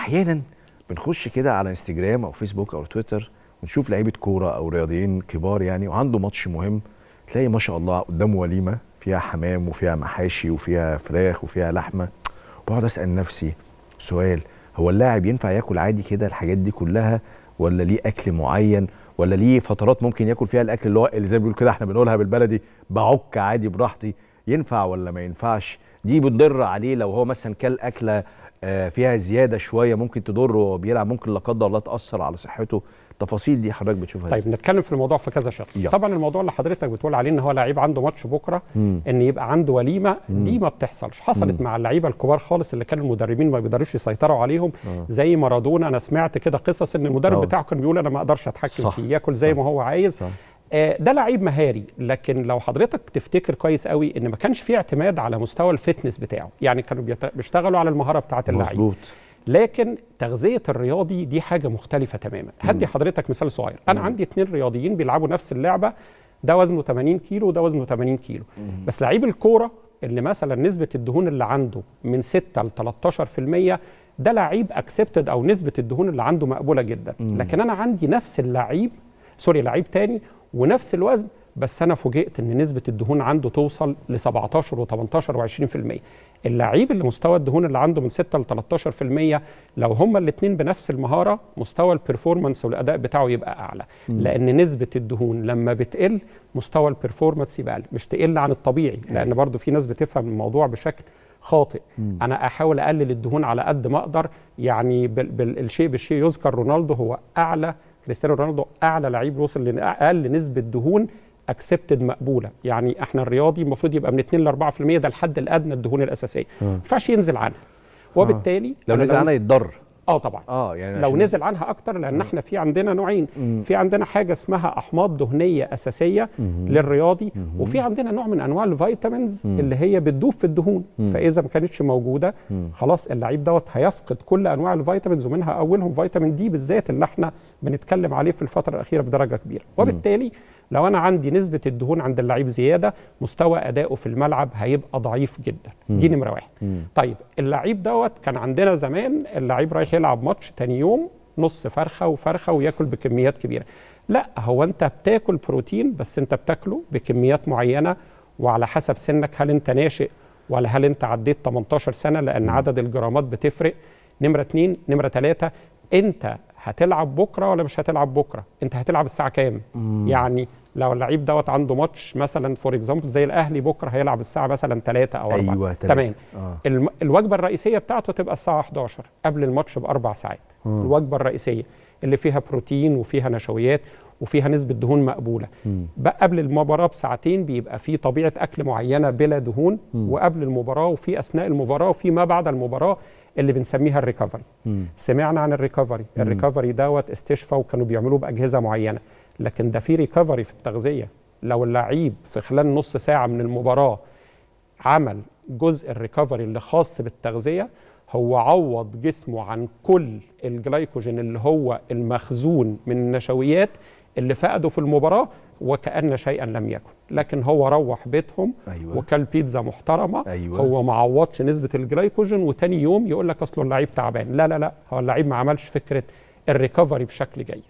احيانا بنخش كده على انستجرام او فيسبوك او تويتر ونشوف لعيبه كوره او رياضيين كبار يعني وعنده ماتش مهم تلاقي ما شاء الله قدامه وليمه فيها حمام وفيها محاشي وفيها فراخ وفيها لحمه بقعد اسال نفسي سؤال هو اللاعب ينفع ياكل عادي كده الحاجات دي كلها ولا ليه اكل معين ولا ليه فترات ممكن ياكل فيها الاكل اللي هو اللي زي ما بيقول كده احنا بنقولها بالبلدي بعك عادي براحتي ينفع ولا ما ينفعش دي بتضر عليه لو هو مثلا كل اكله آه، فيها زياده شويه ممكن تضره وهو بيلعب ممكن لا قدر الله تاثر على صحته التفاصيل دي حضرتك بتشوفها طيب نتكلم في الموضوع في كذا شق طبعا الموضوع اللي حضرتك بتقول عليه ان هو لعيب عنده ماتش بكره مم. ان يبقى عنده وليمه مم. دي ما بتحصلش حصلت مم. مع اللعيبه الكبار خالص اللي كانوا المدربين ما بيقدروش يسيطروا عليهم آه. زي مارادونا انا سمعت كده قصص ان المدرب آه. بتاعه كان بيقول انا ما اقدرش اتحكم فيه ياكل زي صح. ما هو عايز صح. آه، ده لعيب مهاري لكن لو حضرتك تفتكر كويس قوي ان ما كانش في اعتماد على مستوى الفتنس بتاعه يعني كانوا بيشتغلوا على المهاره بتاعه اللعيب مظبوط لكن تغذية الرياضي دي حاجة مختلفة تماما هدي حضرتك مثال صغير أنا عندي اتنين رياضيين بيلعبوا نفس اللعبة ده وزنه 80 كيلو وده وزنه 80 كيلو بس لعيب الكورة اللي مثلا نسبة الدهون اللي عنده من 6 ل 13% ده لعيب اكسبتد او نسبة الدهون اللي عنده مقبولة جدا لكن أنا عندي نفس اللعيب سوري لعيب تاني ونفس الوزن بس انا فوجئت ان نسبه الدهون عنده توصل ل 17 و18 و20% اللعيب اللي مستوى الدهون اللي عنده من 6 ل 13% لو هما الاثنين بنفس المهاره مستوى البرفورمانس والاداء بتاعه يبقى اعلى مم. لان نسبه الدهون لما بتقل مستوى البرفورمانس يبقى اعلى مش تقل عن الطبيعي لان برضو في ناس بتفهم الموضوع بشكل خاطئ مم. انا احاول اقلل الدهون على قد ما اقدر يعني بالشيء بالشيء يذكر رونالدو هو اعلى كريستيانو رونالدو اعلى لعيب وصل لاقل نسبه دهون اكسبتد مقبوله يعني احنا الرياضي المفروض يبقى من 2 ل 4% ده الحد الادنى الدهون الاساسيه آه. ما ينزل عنها وبالتالي آه. لو نزل عنها يتضر اه طبعا اه يعني لو نزل عنها اكتر لان مم. احنا في عندنا نوعين مم. في عندنا حاجه اسمها احماض دهنيه اساسيه مم. للرياضي مم. وفي عندنا نوع من انواع الفيتامينز مم. اللي هي بتدوب في الدهون مم. فاذا ما كانتش موجوده مم. خلاص اللعيب دوت هيفقد كل انواع الفيتامينز ومنها اولهم فيتامين دي بالذات اللي احنا بنتكلم عليه في الفتره الاخيره بدرجه كبيره وبالتالي مم. لو انا عندي نسبه الدهون عند اللعيب زياده مستوى ادائه في الملعب هيبقى ضعيف جدا مم. دي نمره واحد مم. طيب اللعيب دوت كان عندنا زمان اللعيب رايح يلعب ماتش تاني يوم نص فرخه وفرخه وياكل بكميات كبيره لا هو انت بتاكل بروتين بس انت بتاكله بكميات معينه وعلى حسب سنك هل انت ناشئ ولا هل انت عديت 18 سنه لان مم. عدد الجرامات بتفرق نمره اتنين نمره تلاته انت هتلعب بكره ولا مش هتلعب بكره انت هتلعب الساعه كام يعني لو اللعيب دوت عنده ماتش مثلا فور اكزامبل زي الاهلي بكره هيلعب الساعه مثلا 3 او 4 ايوه تمام آه. الوجبه الرئيسيه بتاعته تبقى الساعه 11 قبل الماتش باربع ساعات م. الوجبه الرئيسيه اللي فيها بروتين وفيها نشويات وفيها نسبه دهون مقبوله بقى قبل المباراه بساعتين بيبقى في طبيعه اكل معينه بلا دهون م. وقبل المباراه وفي اثناء المباراه وفي ما بعد المباراه اللي بنسميها الريكفري سمعنا عن الريكفري الريكفري دوت استشفى وكانوا بيعملوه باجهزه معينه لكن ده في ريكفري في التغذيه لو اللعيب في خلال نص ساعه من المباراه عمل جزء الريكفري اللي خاص بالتغذيه هو عوض جسمه عن كل الجلايكوجين اللي هو المخزون من النشويات اللي فقده في المباراه وكأن شيئا لم يكن لكن هو روح بيتهم أيوة. وكل بيتزا محترمة أيوة. هو ما عوضش نسبة الجلايكوجين وتاني يوم يقول لك أصله اللعيب تعبان لا لا لا هو اللعيب ما عملش فكرة الريكفري بشكل جيد